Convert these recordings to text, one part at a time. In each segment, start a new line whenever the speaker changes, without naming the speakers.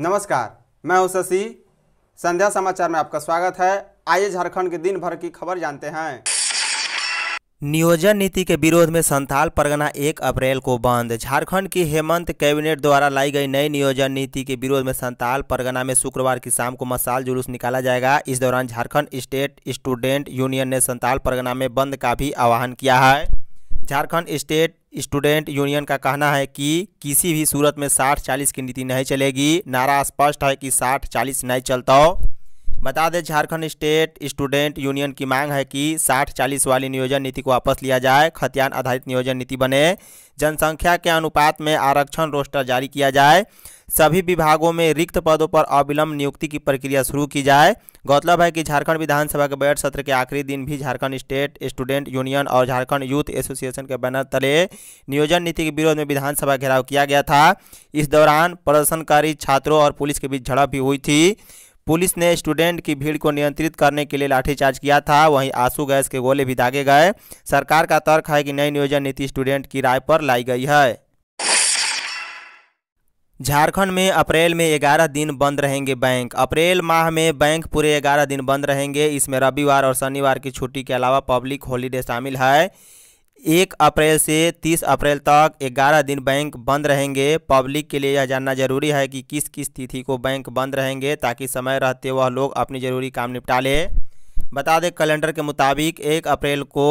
नमस्कार मैं हूं शशि संध्या समाचार में आपका स्वागत है आइए झारखंड के दिन भर की खबर जानते हैं नियोजन नीति के विरोध में संथाल परगना एक अप्रैल को बंद झारखंड की हेमंत कैबिनेट द्वारा लाई गई नई नियोजन नीति के विरोध में संथाल परगना में शुक्रवार की शाम को मसाल जुलूस निकाला जाएगा इस दौरान झारखंड स्टेट स्टूडेंट यूनियन ने संथाल परगना में बंद का भी आह्वान किया है झारखंड स्टेट स्टूडेंट यूनियन का कहना है कि किसी भी सूरत में साठ चालीस की नीति नहीं चलेगी नारा स्पष्ट है कि साठ चालीस नहीं चलता हो बता दें झारखंड स्टेट स्टूडेंट यूनियन की मांग है कि साठ चालीस वाली नियोजन नीति को वापस लिया जाए खतियान आधारित नियोजन नीति बने जनसंख्या के अनुपात में आरक्षण रोस्टर जारी किया जाए सभी विभागों में रिक्त पदों पर अविलंब नियुक्ति की प्रक्रिया शुरू की जाए गौरतलब है कि झारखंड विधानसभा के बजट सत्र के आखिरी दिन भी झारखंड स्टेट स्टूडेंट यूनियन और झारखंड यूथ एसोसिएशन के बैनर तले नियोजन नीति के विरोध में विधानसभा घेराव किया गया था इस दौरान प्रदर्शनकारी छात्रों और पुलिस के बीच झड़प भी हुई थी पुलिस ने स्टूडेंट की भीड़ को नियंत्रित करने के लिए लाठीचार्ज किया था वहीं आंसू गैस के गोले भी दागे गए सरकार का तर्क है कि नई नियोजन नीति स्टूडेंट की राय पर लाई गई है झारखंड में अप्रैल में 11 दिन बंद रहेंगे बैंक अप्रैल माह में बैंक पूरे 11 दिन बंद रहेंगे इसमें रविवार और शनिवार की छुट्टी के अलावा पब्लिक हॉलीडे शामिल है एक अप्रैल से तीस अप्रैल तक ग्यारह दिन बैंक बंद रहेंगे पब्लिक के लिए यह जानना जरूरी है कि किस किस तिथि को बैंक बंद रहेंगे ताकि समय रहते वह लोग अपनी जरूरी काम निपटा ले बता दें कैलेंडर के मुताबिक एक अप्रैल को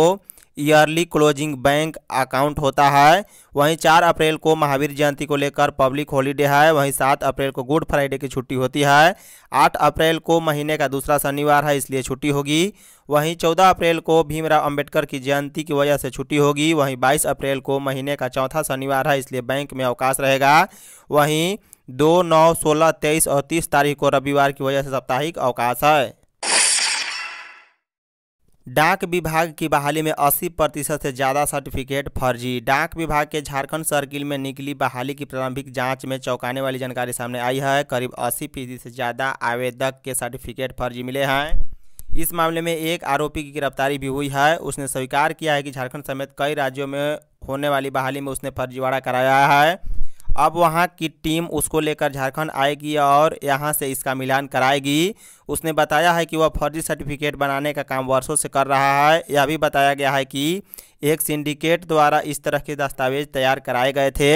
ईयरली क्लोजिंग बैंक अकाउंट होता है वहीं चार अप्रैल को महावीर जयंती को लेकर पब्लिक हॉलीडे है वहीं सात अप्रैल को गुड फ्राइडे की छुट्टी होती है आठ अप्रैल को महीने का दूसरा शनिवार है इसलिए छुट्टी होगी वहीं चौदह अप्रैल को भीमराव अंबेडकर की जयंती की वजह से छुट्टी होगी वहीं बाईस अप्रैल को महीने का चौथा शनिवार है इसलिए बैंक में अवकाश रहेगा वहीं दो नौ सोलह तेईस और तीस तारीख को रविवार की वजह से साप्ताहिक अवकाश है डाक विभाग की बहाली में 80 प्रतिशत से ज़्यादा सर्टिफिकेट फर्जी डाक विभाग के झारखंड सर्किल में निकली बहाली की प्रारंभिक जांच में चौंकाने वाली जानकारी सामने आई है करीब 80 फीसदी से ज़्यादा आवेदक के सर्टिफिकेट फर्जी मिले हैं इस मामले में एक आरोपी की गिरफ्तारी भी हुई है उसने स्वीकार किया है कि झारखंड समेत कई राज्यों में होने वाली बहाली में उसने फर्जीवाड़ा कराया है अब वहाँ की टीम उसको लेकर झारखंड आएगी और यहाँ से इसका मिलान कराएगी उसने बताया है कि वह फर्जी सर्टिफिकेट बनाने का काम वर्षों से कर रहा है यह भी बताया गया है कि एक सिंडिकेट द्वारा इस तरह के दस्तावेज तैयार कराए गए थे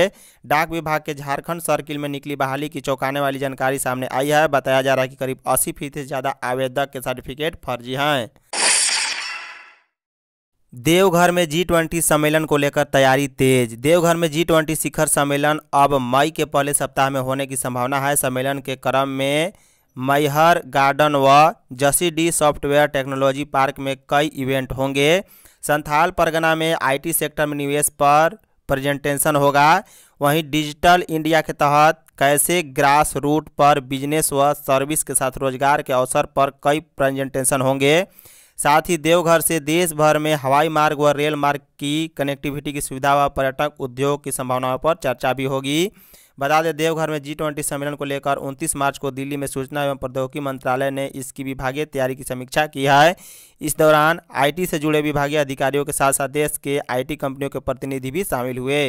डाक विभाग के झारखंड सर्किल में निकली बहाली की चौंकाने वाली जानकारी सामने आई है बताया जा रहा है कि करीब अस्सी फीसद ज़्यादा आवेदक के सर्टिफिकेट फर्जी हैं देवघर में जी ट्वेंटी सम्मेलन को लेकर तैयारी तेज देवघर में जी ट्वेंटी शिखर सम्मेलन अब मई के पहले सप्ताह में होने की संभावना है सम्मेलन के क्रम में मैहर गार्डन व जसीडी सॉफ्टवेयर टेक्नोलॉजी पार्क में कई इवेंट होंगे संथाल परगना में आईटी सेक्टर में निवेश पर प्रेजेंटेशन होगा वहीं डिजिटल इंडिया के तहत कैसे ग्रास रूट पर बिजनेस व सर्विस के साथ रोजगार के अवसर पर कई प्रेजेंटेशन होंगे साथ ही देवघर से देश भर में हवाई मार्ग व रेल मार्ग की कनेक्टिविटी की सुविधा व पर्यटक उद्योग की संभावनाओं पर चर्चा भी होगी बता दें देवघर में जी ट्वेंटी सम्मेलन को लेकर 29 मार्च को दिल्ली में सूचना एवं प्रौद्योगिकी मंत्रालय ने इसकी विभागीय तैयारी की समीक्षा की है इस दौरान आईटी से जुड़े विभागीय अधिकारियों के साथ साथ देश के आईटी कंपनियों के प्रतिनिधि भी शामिल हुए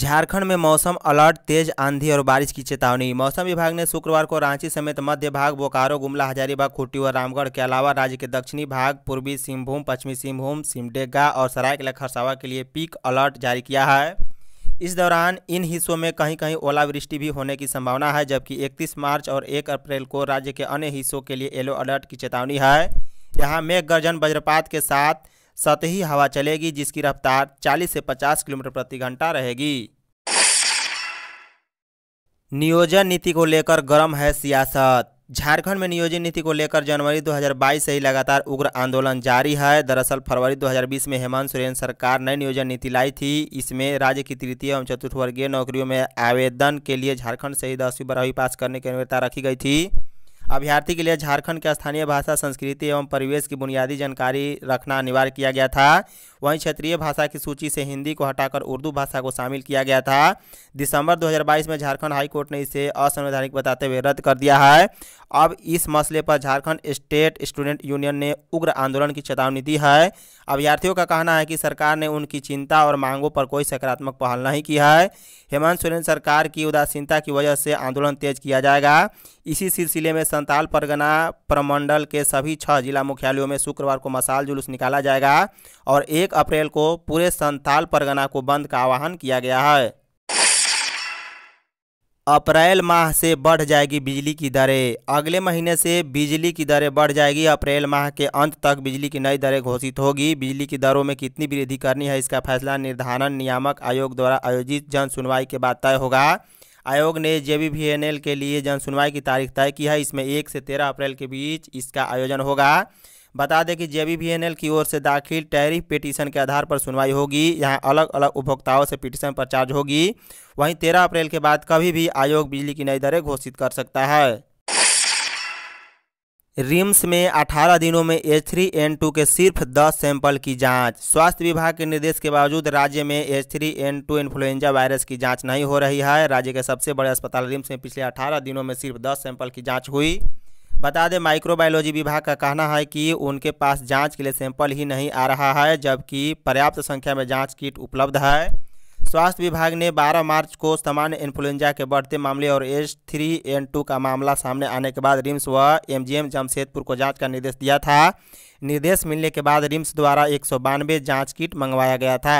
झारखंड में मौसम अलर्ट तेज आंधी और बारिश की चेतावनी मौसम विभाग ने शुक्रवार को रांची समेत मध्य भाग बोकारो गुमला हजारीबाग खूटी और रामगढ़ के अलावा राज्य के दक्षिणी भाग पूर्वी सिंहभूम पश्चिमी सिंहभूम सिमडेगा और सरायकला खरसावा के लिए पीक अलर्ट जारी किया है इस दौरान इन हिस्सों में कहीं कहीं ओलावृष्टि भी होने की संभावना है जबकि 31 मार्च और 1 अप्रैल को राज्य के अन्य हिस्सों के लिए येलो अलर्ट की चेतावनी है यहाँ मेघ गर्जन वज्रपात के साथ सतही हवा चलेगी जिसकी रफ्तार 40 से 50 किलोमीटर प्रति घंटा रहेगी नियोजन नीति को लेकर गर्म है सियासत झारखंड में नियोजन नीति को लेकर जनवरी 2022 से ही लगातार उग्र आंदोलन जारी है दरअसल फरवरी 2020 में हेमंत सोरेन सरकार नई नियोजन नीति लाई थी इसमें राज्य की तृतीय एवं चतुर्थ वर्गीय नौकरियों में आवेदन के लिए झारखंड से ही दसवीं बारहवीं पास करने की अनिवार्यता रखी गई थी अभ्यर्थी के लिए झारखंड के स्थानीय भाषा संस्कृति एवं परिवेश की बुनियादी जानकारी रखना अनिवार्य किया गया था वहीं क्षेत्रीय भाषा की सूची से हिंदी को हटाकर उर्दू भाषा को शामिल किया गया था दिसंबर 2022 में झारखंड हाईकोर्ट ने इसे असंवैधानिक बताते हुए रद्द कर दिया है अब इस मसले पर झारखंड स्टेट स्टूडेंट यूनियन ने उग्र आंदोलन की चेतावनी दी है अभ्यर्थियों का कहना है कि सरकार ने उनकी चिंता और मांगों पर कोई सकारात्मक पहल नहीं की है हेमंत सोरेन सरकार की उदासीनता की वजह से आंदोलन तेज किया जाएगा इसी सिलसिले में संताल परगना प्रमंडल के सभी छः जिला मुख्यालयों में शुक्रवार को मसाल जुलूस निकाला जाएगा और एक अप्रैल को पूरे संताल परगना को बंद का आह्वान किया गया है अप्रैल माह से बढ़ जाएगी बिजली की दरें अगले महीने से बिजली की दरें बढ़ जाएगी अप्रैल माह के अंत तक बिजली की नई दरें घोषित होगी बिजली की दरों में कितनी वृद्धि करनी है इसका फैसला निर्धारण नियामक आयोग द्वारा आयोजित जन सुनवाई के बाद तय होगा आयोग ने जे एल के लिए जनसुनवाई की तारीख तय की है इसमें एक से तेरह अप्रैल के बीच इसका आयोजन होगा बता दें कि जे एल की ओर से दाखिल टैरिफ पिटीशन के आधार पर सुनवाई होगी यहां अलग अलग उपभोक्ताओं से पिटीशन पर चार्ज होगी वहीं तेरह अप्रैल के बाद कभी भी आयोग बिजली की नई दरें घोषित कर सकता है रिम्स में 18 दिनों में एच थ्री एन टू के सिर्फ 10 सैंपल की जांच स्वास्थ्य विभाग के निर्देश के बावजूद राज्य में H three N two influenza virus की जांच नहीं हो रही है राज्य के सबसे बड़े अस्पताल रिम्स में पिछले 18 दिनों में सिर्फ 10 सैंपल की जांच हुई बता दें माइक्रोबायोलॉजी विभाग का कहना है कि उनके पास जाँच के लिए सैंपल ही नहीं आ रहा है जबकि पर्याप्त संख्या में जाँच किट उपलब्ध है स्वास्थ्य विभाग ने 12 मार्च को सामान्य इन्फ्लुएंजा के बढ़ते मामले और एच थ्री एन टू का मामला सामने आने के बाद रिम्स व एमजीएम जमशेदपुर को जांच का निर्देश दिया था निर्देश मिलने के बाद रिम्स द्वारा एक सौ बानवे जाँच किट मंगवाया गया था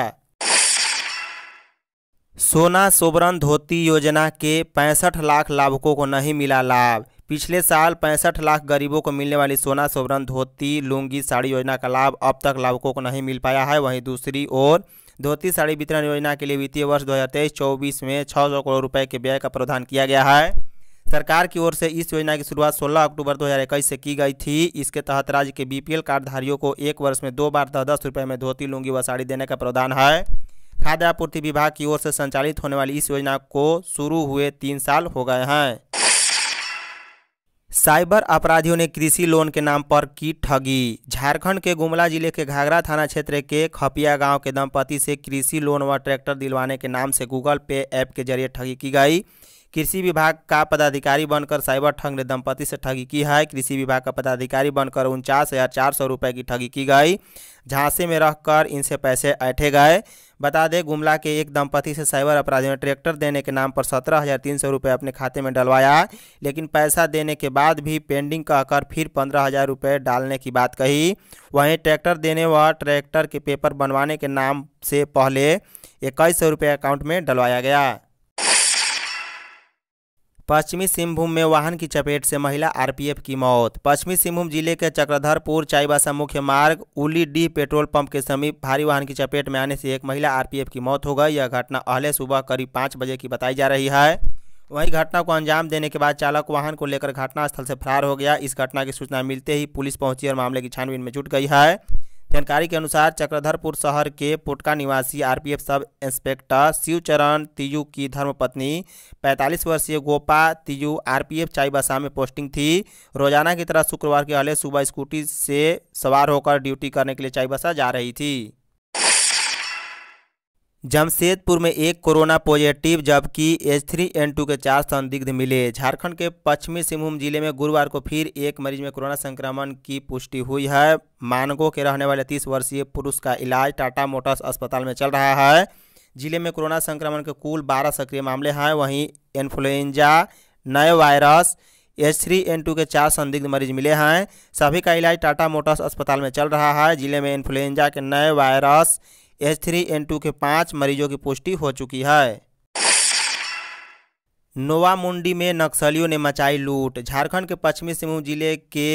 सोना सोबरन धोती योजना के पैंसठ लाख लाभुकों को नहीं मिला लाभ पिछले साल पैंसठ लाख गरीबों को मिलने वाली सोना सोबरन धोती लुंगी साड़ी योजना का लाभ अब तक लाभुकों को नहीं मिल पाया है वहीं दूसरी ओर धोती साड़ी वितरण योजना के लिए वित्तीय वर्ष 2023-24 में छः सौ करोड़ रुपये के व्यय का प्रावधान किया गया है सरकार की ओर से इस योजना की शुरुआत 16 अक्टूबर 2021 से की गई थी इसके तहत राज्य के बीपीएल कार्डधारियों को एक वर्ष में दो बार दस दस रुपये में धोती लुंगी व साड़ी देने का प्रावधान है खाद्य आपूर्ति विभाग की ओर से संचालित होने वाली इस योजना को शुरू हुए तीन साल हो गए हैं साइबर अपराधियों ने कृषि लोन के नाम पर की ठगी झारखंड के गुमला जिले के घाघरा थाना क्षेत्र के खपिया गांव के दंपति से कृषि लोन व ट्रैक्टर दिलवाने के नाम से गूगल पे ऐप के जरिए ठगी की गई कृषि विभाग का पदाधिकारी बनकर साइबर ठग ने दंपति से ठगी की है कृषि विभाग का पदाधिकारी बनकर उनचास हज़ार चार सौ रुपये की ठगी की गई झांसे में रहकर इनसे पैसे ऐठे गए बता दें गुमला के एक दंपति से साइबर अपराधियों ने ट्रैक्टर देने के नाम पर सत्रह हज़ार तीन सौ रुपये अपने खाते में डलवाया लेकिन पैसा देने के बाद भी पेंडिंग कहकर फिर पंद्रह हज़ार रुपये डालने की बात कही वहीं ट्रैक्टर देने व ट्रैक्टर के पेपर बनवाने के नाम से पहले इक्कीस सौ रुपये अकाउंट में डलवाया गया पश्चिमी सिंहभूम में वाहन की चपेट से महिला आरपीएफ की मौत पश्चिमी सिंहभूम जिले के चक्रधरपुर चाईबासा मुख्य मार्ग उलीडीह पेट्रोल पंप के समीप भारी वाहन की चपेट में आने से एक महिला आरपीएफ की मौत हो गई यह घटना अहले सुबह करीब पाँच बजे की बताई जा रही है वहीं घटना को अंजाम देने के बाद चालक वाहन को लेकर घटनास्थल से फरार हो गया इस घटना की सूचना मिलते ही पुलिस पहुंची और मामले की छानबीन में जुट गई है जानकारी के अनुसार चक्रधरपुर शहर के पोटका निवासी आरपीएफ सब इंस्पेक्टर शिवचरण तिजू की धर्मपत्नी 45 वर्षीय गोपा तिजू आरपीएफ चाईबासा में पोस्टिंग थी रोजाना की तरह शुक्रवार के अगले सुबह स्कूटी से सवार होकर ड्यूटी करने के लिए चाईबासा जा रही थी जमशेदपुर में एक कोरोना पॉजिटिव जबकि एच थ्री एन टू के चार संदिग्ध मिले झारखंड के पश्चिमी सिंहभूम जिले में गुरुवार को फिर एक मरीज में कोरोना संक्रमण की पुष्टि हुई है मानगो के रहने वाले तीस वर्षीय पुरुष का इलाज टाटा मोटर्स अस्पताल में चल रहा है जिले में कोरोना संक्रमण के कुल बारह सक्रिय मामले हैं वहीं इन्फ्लुएंजा नए virus H three N two के चार संदिग्ध मरीज मिले हैं सभी का इलाज टाटा मोटर्स अस्पताल में चल रहा है जिले में इन्फ्लुएंजा के नए virus H three N two के पाँच मरीजों की पुष्टि हो चुकी है नोवामुंडी में नक्सलियों ने मचाई लूट झारखंड के पश्चिमी सिंहभूम जिले के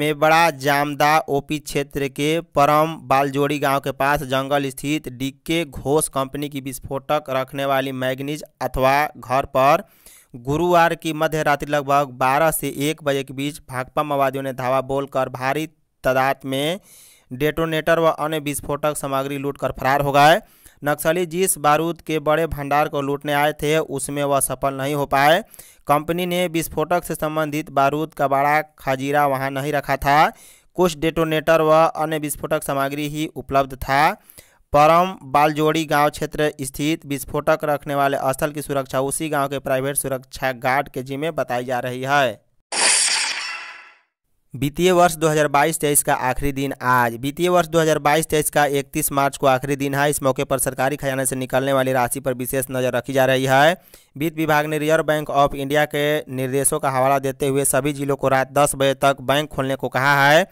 मेबड़ा जामदा ओपी क्षेत्र के परम बालजोड़ी गांव के पास जंगल स्थित डीके घोष कंपनी की विस्फोटक रखने वाली मैगनीज अथवा घर पर गुरुवार की मध्य रात्रि लगभग 12 से 1 बजे के बीच भाकपा माओवादियों ने धावा बोलकर भारी तादाद में डेटोनेटर व अन्य विस्फोटक सामग्री लूटकर फरार हो गए नक्सली जिस बारूद के बड़े भंडार को लूटने आए थे उसमें वह सफल नहीं हो पाए कंपनी ने विस्फोटक से संबंधित बारूद का बड़ा खजीरा वहां नहीं रखा था कुछ डेटोनेटर व अन्य विस्फोटक सामग्री ही उपलब्ध था परम बालजोड़ी गांव क्षेत्र स्थित विस्फोटक रखने वाले स्थल की सुरक्षा उसी गांव के प्राइवेट सुरक्षा गार्ड के जिम्मे बताई जा रही है वित्तीय वर्ष 2022-23 का आखिरी दिन आज वित्तीय वर्ष 2022-23 का 31 मार्च को आखिरी दिन है इस मौके पर सरकारी खजाने से निकलने वाली राशि पर विशेष नज़र रखी जा रही है वित्त विभाग ने रिजर्व बैंक ऑफ इंडिया के निर्देशों का हवाला देते हुए सभी जिलों को रात 10 बजे तक बैंक खोलने को कहा है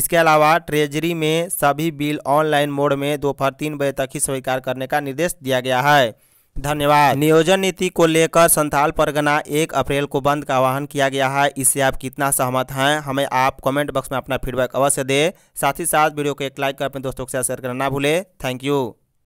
इसके अलावा ट्रेजरी में सभी बिल ऑनलाइन मोड में दोपहर तीन बजे तक ही स्वीकार करने का निर्देश दिया गया है धन्यवाद नियोजन नीति को लेकर संथाल परगना एक अप्रैल को बंद का आह्वान किया गया है इससे आप कितना सहमत हैं हमें आप कमेंट बॉक्स में अपना फीडबैक अवश्य दें साथ ही साथ वीडियो को एक लाइक कर अपने दोस्तों के साथ शेयर करना ना भूलें थैंक यू